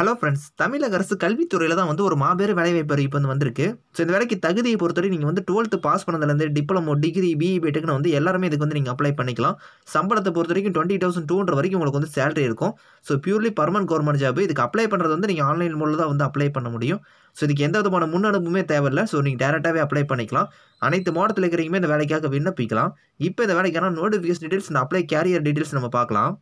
hello friends தமிழக அரசு கல்வித்துறையில் தான் வந்து ஒரு மாபெரும் வேலைவாய்ப்பு இப்போ வந்து வந்திருக்கு ஸோ இந்த வேலைக்கு தகுதியை பொறுத்தவரை நீங்கள் வந்து டுவெல்த்து பாஸ் பண்ணதுலேருந்து டிப்ளமோ டிகிரி பிஇ பேட்டுக்குன்னு வந்து எல்லாருமே இதுக்கு வந்து நீங்கள் அப்ளை பண்ணிக்கலாம் சம்பளத்தை பொறுத்த வரைக்கும் டுவெண்ட்டி தௌசண்ட் டூ ஹண்ட்ரட் வரைக்கும் உங்களுக்கு வந்து சேலரி இருக்கும் so purely permanent government job இதுக்கு அப்ளை பண்ணுறது வந்து நீங்கள் ஆன்லைன் மூலம் தான் வந்து அப்ளை பண்ண முடியும் ஸோ இதுக்கு எந்த விதமான முன்னனுப்புமே தேவையில்லை ஸோ நீங்கள் டேரெக்டாகவே அப்ளை பண்ணிக்கலாம் அனைத்து மாவட்டத்தில் இருக்கிறீங்க இந்த வேலைக்காக விண்ணப்பிக்கலாம் இப்போ இந்த வேலைக்கான notification details apply career details நம்ம பார்க்கலாம்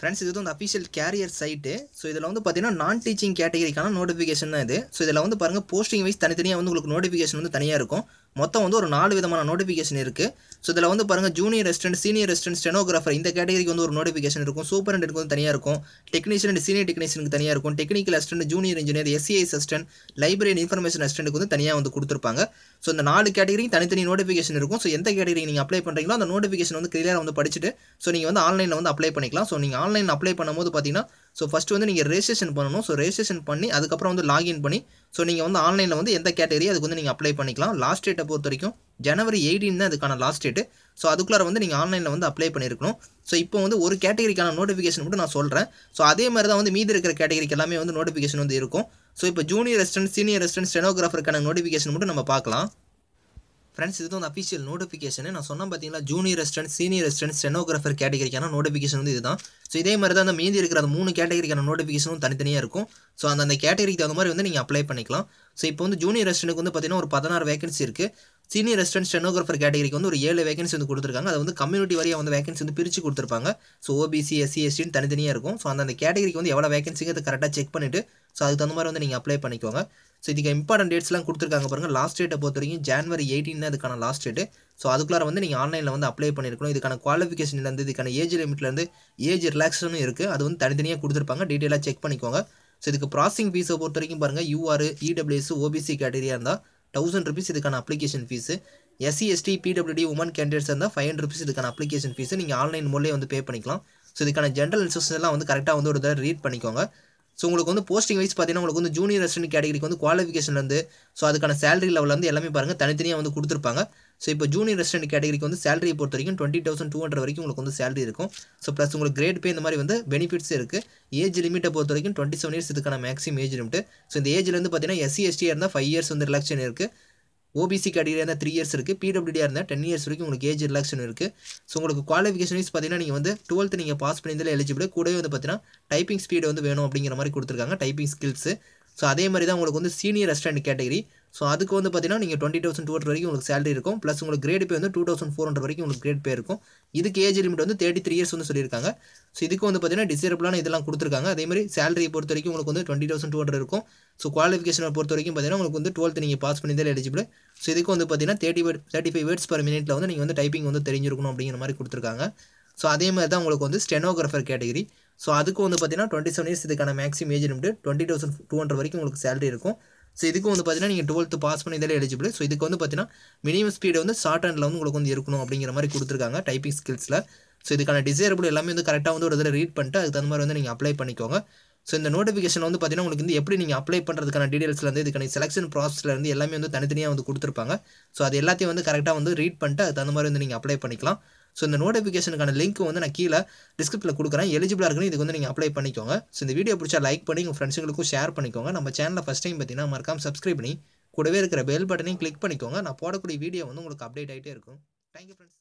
ஃப்ரெண்ட்ஸ் இது வந்து அந்த அஃபிஷியல் கேரியர் சைட்டு ஸோ இதில் வந்து பார்த்தீங்கன்னா நான் டீச்சிங் கேட்டகரிக்கான நோட்டிஃபிகேஷன் தான் இது ஸோ இதில் வந்து பாருங்கள் போஸ்டிங் வைஸ் தனித்தனியாக வந்து உங்களுக்கு நோட்டிஃபிகேஷன் வந்து தனியாக இருக்கும் மொத்தம் வந்து ஒரு நாலு விதமான நோட்டிஃபிகேஷன் இருக்குது ஸோ இதில் வந்து பாருங்கள் junior resident senior resident stenographer இந்த கேட்டகரிக்கு வந்து ஒரு நோட்டிஃபிகேஷன் இருக்கும் சூப்பர் ஹண்ட்ரட்க்கு வந்து தனியாக இருக்கும் டெக்னீஷியன் அண்ட் சீனியர் டெக்னீஷியனுக்கு தனியாக இருக்கும் technical assistant junior engineer SCI assistant library and information அசிஸ்டன்ட்க்கு வந்து தனியாக வந்து கொடுத்துருப்பாங்க ஸோ இந்த நாலு கேட்டகரிக்கு தனித்தனி நோட்டிஃபிகேஷன் இருக்கும் ஸோ எந்த கேட்டகரி நீங்கள் அப்ளை பண்ணுறீங்களோ அந்த நோட்டிஃபிகேஷன் வந்து கிளியராக வந்து படிச்சுட்டு ஸோ நீங்கள் வந்து ஆன்லைனில் வந்து அப்ளை பண்ணிக்கலாம் ஸோ நீங்கள் ஆன்லைனில் அப்ளை பண்ணும்போது பார்த்தீங்கன்னா ஸோ ஃபஸ்ட்டு வந்து நீங்கள் ரெஜிஸ்ட்ரேஷன் பண்ணணும் ஸோ ரெஜிஸ்ட்ரேஷன் பண்ணி அதுக்கப்புறம் வந்து லாகின் பண்ணி ஸோ நீங்கள் வந்து ஆன்லைனில் வந்து எந்த கேட்டகரி அதுக்கு வந்து நீங்கள் அப்ளை பண்ணிக்கலாம் லாஸ்ட் டேட்டை பொறுத்த வரைக்கும் ஜனவரி எயிட்டீன் தான் அதுக்கான லாஸ்ட் டேட்டு ஸோ அதுக்குள்ளார வந்து நீங்கள் ஆன்லைனில் வந்து அப்ளை பண்ணியிருக்கணும் ஸோ இப்போ வந்து ஒரு கேட்டகரிக்கான நோட்டிஃபிகேஷன் மட்டும் நான் சொல்கிறேன் ஸோ அதே மாதிரி தான் வந்து மீதி இருக்கிற கேட்டகரிக்கு எல்லாமே வந்து நோட்டிஃபிகேஷன் வந்து இருக்கும் ஸோ இப்போ ஜூனியர் ரெசிடென்ட் சீனியர் ரெசிடென்ட் ஸ்டெனோகிராஃபருக்கான நோட்டிஃபிகேஷன் மட்டும் நம்ம பார்க்கலாம் ஃப்ரெண்ட்ஸ் இது வந்து அஃபிஷியல் நோட்டிஃபிகேஷன் நான் சொன்ன பார்த்தீங்கன்னா junior resident senior resident stenographer கேட்டகரிக்கான நோட்டிஃபிகேஷன் வந்து இதுதான் ஸோ இதே மாதிரி தான் அந்த மீதி இருக்கிற அந்த மூணு கேட்டகரிக்கான நோட்டிஃபிகேஷனும் தனித்தனியாக இருக்கும் ஸோ அந்த அந்த கேட்டகரிக்கு தகுந்த மாதிரி வந்து நீங்கள் அப்ளை பண்ணிக்கலாம் ஸோ இப்போ வந்து ஜூனியர் ரெஸ்டனுக்கு வந்து பார்த்தீங்கன்னா ஒரு பதினாறு வேகன்சி இருக்குது சீனியர் ரெஸ்டன்ட் ஸ்டெனோகிராஃபர் கேட்டகரிக்கு வந்து ஒரு ஏழு வேகன்சி வந்து கொடுத்துருக்காங்க அது வந்து கம்யூனிட்டி வரையாக வந்து வேகன்சி வந்து பிரித்து கொடுத்துருப்பாங்க ஸோ ஓபிசி எஸ்சி எஸ்டின்னு தனித்தனியாக இருக்கும் ஸோ அந்த கேட்டகரிக்கு வந்து எவ்வளோ வேகன்சிங்க அதை கரெக்டாக செக் பண்ணிவிட்டு ஸோ அதுக்கு தகுந்த மாதிரி வந்து நீங்கள் அப்ளை பண்ணிக்கோங்க ஸோ இதுக்கு இம்பார்ட்டன்ட் டேட்ஸ்லாம் கொடுத்துருக்காங்க பாருங்கள் லாஸ்ட் டேட்டை பொறுத்த வரைக்கும் ஜான்வரி எயிட்டீன் அதுக்கான லாஸ்ட் டேட்டு ஸோ அதுக்குள்ளே வந்து நீங்கள் ஆன்லைனில் வந்து அப்ளை பண்ணியிருக்கணும் இதுக்கான குவாலிஃபிகேஷன்லேருந்து இதுக்கான ஏஜ் லிமிட்லேருந்து ஏஜ் ரிலாக்ஸேஷனும் இருக்குது அது வந்து தனித்தனியாக கொடுத்துருப்பாங்க டீட்டெயிலாக செக் பண்ணிக்கோங்க ஸோ இதுக்கு ப்ராசிங் ஃபீஸை பொறுத்த வரைக்கும் பாருங்கள் யூஆர் e இடபிள்யூஎஸ் ஓபிசி கேட்டரியாக இருந்தால் தௌசண்ட் ருபீஸ் இதுக்கான application fees SC ST PWD women candidates இருந்தால் ஃபைவ் ஹண்ட்ரட் ருபீஸ் இதுக்கான அப்ளிகேஷன் ஃபீஸு நீங்கள் ஆன்லைன் மூலையே வந்து பே பண்ணிக்கலாம் ஸோ இதுக்கான ஜென்ரல் இன்ஸ்ட்ரக்ஷன்ஸ்லாம் வந்து கரெக்டாக வந்து ஒரு தடவை ரீட் பண்ணிக்கோங்க ஸோ உங்களுக்கு வந்து போஸ்டிங் வைஸ் பார்த்தீங்கன்னா உங்களுக்கு வந்து ஜூனியர் அசிஸ்டன்ட் கேட்டகரிக்கு வந்து குவாலிஃபிகேஷன்லேருந்து ஸோ அதுக்கான சேலரி லெவலில் வந்து எல்லாமே பாருங்கள் தனித்தனியாக வந்து கொடுத்துருப்பாங்க ஸோ இப்போ ஜூனியர் அசிஸ்டன்ட் கேட்டகரிக்கு வந்து சேலரி பொறுத்த வரைக்கும் டுவெண்ட்டி தௌசண்ட் டூ ஹண்ட்ரட் வரைக்கும் உங்களுக்கு வந்து சேலரி இருக்கும் ஸோ ப்ளஸ் உங்களுக்கு கிரேட் பே இந்த மாதிரி வந்து பெனிஃபிட்ஸ் இருக்குது ஏஜ் லிமிட்டை பொறுத்த வரைக்கும் டுவெண்ட்டி செவன் இயர்ஸ் இதுக்கான மேக்ஸிமம் ஏஜ் லிமிட்டு ஸோ இந்த ஏஜ்லேருந்து பார்த்தீங்கன்னா எஸ்சி எஸ்டியாக இருந்தால் ஃபைவ் இயர்ஸ் வந்து ரிலாக்ஷன் இருக்குது ஓபிசி கேட்டகரியாக இருந்தால் த்ரீ இயர்ஸ் இருக்குது பிடபிள்யூடியாக இருந்தால் டென் இயர்ஸ் வரைக்கும் உங்களுக்கு ஏஜ் ரிலாக்ஷன் இருக்குது ஸோ உங்களுக்கு குவாலிஃபிகேஷன் வைஸ் பார்த்தீங்கன்னா நீங்கள் வந்து டுவெல்த் நீங்கள் பாஸ் பண்ணியிருந்தாலும் எலிஜிபிள் கூடவே வந்து பார்த்தீங்கன்னா டைப்பிங் ஸ்பீடு வந்து வேணும் அப்படிங்கிற மாதிரி கொடுத்துருக்காங்க டைப்பிங் ஸ்கில்ஸு ஸோ அதே மாதிரி தான் உங்களுக்கு வந்து சீனியர் ரெஸ்டாரண்ட் கேட்டகரி ஸோ அதுக்கு வந்து பார்த்தீங்கன்னா நீங்கள் டுவெண்ட்டி தௌசண்ட் டூ ஹண்ட்ரட் வரைக்கும் உங்களுக்கு சேலரி இருக்கும் ப்ளஸ் உங்களுக்கு கிரேட் பே வந்து டூ தௌசண்ட் ஃபோர் ஹண்ட்ரட் வரைக்கும் உங்களுக்கு கிரேட் பே இருக்கும் இதுக்கு ஏஜ் லிமிட் வந்து தேர்ட்டி த்ரீ இயர்ஸ் வந்து சொல்லியிருக்காங்க ஸோ இதுக்கு வந்து பார்த்தீங்கன்னா டிசேபிளான இதெல்லாம் கொடுத்துருக்காங்க அதே மாதிரி சேலரி பொறுத்த வரைக்கும் உங்களுக்கு வந்து டுவெண்ட்டி தௌசண்ட் டூ ஹண்ட்ரட் இருக்கும் ஸோ குவாலிஃபிகேஷனை பொறுத்த வரைக்கும் பார்த்தீங்கன்னா உங்களுக்கு வந்து டுவெல்த் நீங்கள் பாஸ் பண்ணி தான் எலிஜிபிள் ஸோ இதுக்கு வந்து பார்த்தீங்கன்னா thirty thirty five words per மினிட்ல வந்து நீங்கள் வந்து டைப்பிங் வந்து தெரிஞ்சிருக்கணும் அப்படிங்கிற மாதிரி கொடுத்துருக்காங்க ஸோ அதே மாதிரி தான் உங்களுக்கு வந்து ஸ்டெனோகிராஃபர் கேட்டகரி ஸோ அதுக்கு வந்து பார்த்தீங்கன்னா டுவெண்ட்டி இயர்ஸ் இதுக்கான maximum age limit twenty thousand two hundred வரைக்கும் உங்களுக்கு சேலரி இருக்கும் ஸோ இதுக்கு வந்து பார்த்தீங்கன்னா நீங்கள் டுவெல்த் பாஸ் பண்ணி இதில் எலிஜிபிள் ஸோ இதுக்கு வந்து பார்த்தீங்கன்னா மினிமம் ஸ்பீடு வந்து ஷார்ட் ஹேண்டில் வந்து உங்களுக்கு வந்து இருக்கணும் அப்படிங்கிற மாதிரி கொடுத்துருக்காங்க டைப்பிங் ஸ்கில்ஸில் ஸோ இதுக்கான டிசைரபிள் எல்லாமே வந்து கரெக்டாக வந்து ஒரு இதில் ரீட் பண்ணிட்டு அதுக்கு தகுந்த மாதிரி வந்து நீங்கள் அப்ளை பண்ணிக்கோங்க ஸோ இந்த நோட்டிஃபிகேஷன் வந்து பார்த்தீங்கன்னா உங்களுக்கு வந்து எப்படி நீங்கள் அப்ளை பண்ணுறதுக்கான வந்து இதுக்கான செலெக்ஷன் ப்ராசஸ்லேருந்து எல்லாமே வந்து தனித்தனியாக வந்து கொடுத்துருப்பாங்க ஸோ அது எல்லாத்தையும் வந்து கரெக்டாக வந்து ரீட் பண்ணிட்டு அது தகுந்த மாதிரி வந்து நீங்கள் அப்ளை பண்ணிக்கலாம் ஸோ இந்த நோட்டிஃபிகேஷனுக்கான லிங்க் வந்து நான் கீழே டிஸ்கிரிப்ஷனில் கொடுக்குறேன் எலிஜிபிளாக இருக்குன்னு இதுக்கு வந்து நீங்கள் அப்ளை பண்ணிக்கோங்க ஸோ இந்த வீடியோ பிடிச்சா லைக் பண்ணி உங்கள் ஃப்ரெண்ட்ஸுங்களுக்கும் ஷேர் பண்ணிக்கோங்க நம்ம சேனலில் ஃபஸ்ட் டைம் பார்த்தீங்கன்னா மறக்காம சப்ஸ்கிரைப் பண்ணி கூடவே இருக்கிற பெல் பட்டனையும் கிளிக் பண்ணிக்கோங்க நான் போடக்கூடிய வீடியோ வந்து உங்களுக்கு அப்டேட் ஆகிட்டே இருக்கும் தேங்க்யூ ஃப்ரெண்ட்ஸ்